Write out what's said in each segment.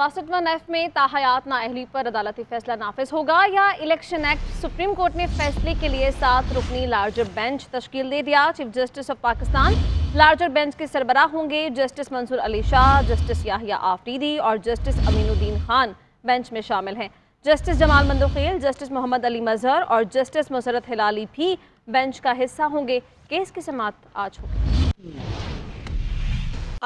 बासठ one F में ताहयात नाअहली पर अदालती फैसला नाफिज होगा या इलेक्शन एक्ट सुप्रीम कोर्ट ने फैसले के लिए सात रुकनी लार्जर बेंच तश्कील दे दिया chief justice of Pakistan larger bench के सरबराह होंगे जस्टिस मंसूर अली शाह जस्टिस याहिया आफरीदी और जस्टिस अमीनुद्दीन खान बेंच में शामिल हैं जस्टिस जमाल मंदोखेल जस्टिस मोहम्मद अली मजहर और जस्टिस मुसरत हिलाली भी बेंच का हिस्सा होंगे केस की समाप्त आज होगी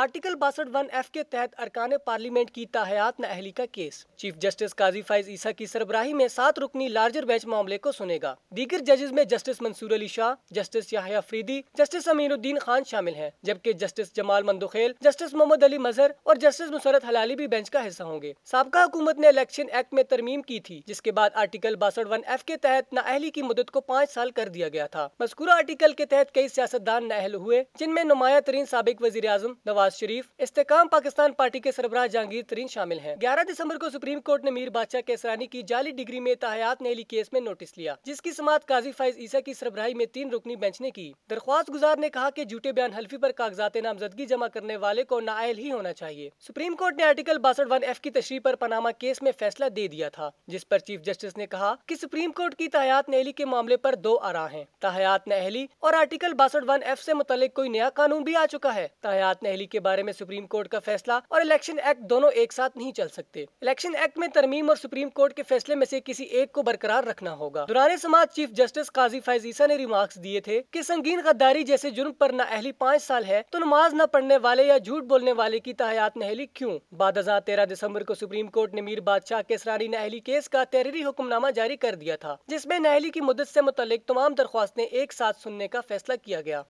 आर्टिकल बासठ वन एफ के तहत अरकान पार्लियामेंट की ताहयात नहली का case chief justice Qazi Faez Isa की सरबराही में सात रुकनी लार्जर बेंच मामले को सुनेगा दीगर जजेज में justice Mansoor Ali Shah justice Yahya Afridi justice Aminuddin Khan शामिल हैं जबकि जस्टिस जमाल मंदुखेल जस्टिस मोहम्मद अली मजहर और जस्टिस मुसरत हलाली भी बेंच का हिस्सा होंगे सबका हुकूमत ने इलेक्शन एक्ट में तरमीम की थी जिसके बाद आर्टिकल बासठ वन एफ के तहत नाहली की मुदत को पाँच साल कर दिया गया था मस्कूरा आर्टिकल के तहत कई सियासतदान नहल हुए जिनमें नुमाया तरीन सबक वजी अजम नवाज नवाज शरीफ इस्तेकाम पाकिस्तान पार्टी के सरबराह जहांगीर तरीन शामिल हैं। 11 दिसंबर को सुप्रीम कोर्ट ने मीर बादशाह केसरानी की जाली डिग्री में तहयात नहली केस में नोटिस लिया जिसकी समात काजी फैज ईसा की सरबराही में तीन रुकनी बेंच ने की दरख्वास्त गुजार ने कहा की झूठे बयान हल्फी आरोप कागजात नामजदगी जमा करने वाले को नाअहल ही होना चाहिए सुप्रीम कोर्ट ने आर्टिकल बासठ वन एफ की तशरी आरोप पनामा केस में फैसला दे दिया था जिस पर चीफ जस्टिस ने कहा की सुप्रीम कोर्ट की तहयात नहली के मामले आरोप दो आरा है तहयात नहली और आर्टिकल बासठ वन एफ ऐसी मुतल कोई नया कानून भी आ चुका है तहयात नहली के बारे में सुप्रीम कोर्ट का फैसला और इलेक्शन एक्ट दोनों एक साथ नहीं चल सकते इलेक्शन एक्ट में तरमीम और सुप्रीम कोर्ट के फैसले में से किसी एक को बरकरार रखना होगा दुराने समाज चीफ जस्टिस काजी फैजीसा ने रिमार्क्स दिए थे कि संगीन गद्दारी जैसे जुर्म पर नाअहली पाँच साल है तो नमाज न पढ़ने वाले या झूठ बोलने वाले की तहयात नहली क्यूँ बाद तेरह दिसम्बर को सुप्रीम कोर्ट ने मीर बादशाह के सरारी नहली केस का तहरीरी हुक्मनामा जारी कर दिया था जिसमे नहली की मदद ऐसी मुतल तमाम दरख्वास्तें एक साथ सुनने का फैसला किया गया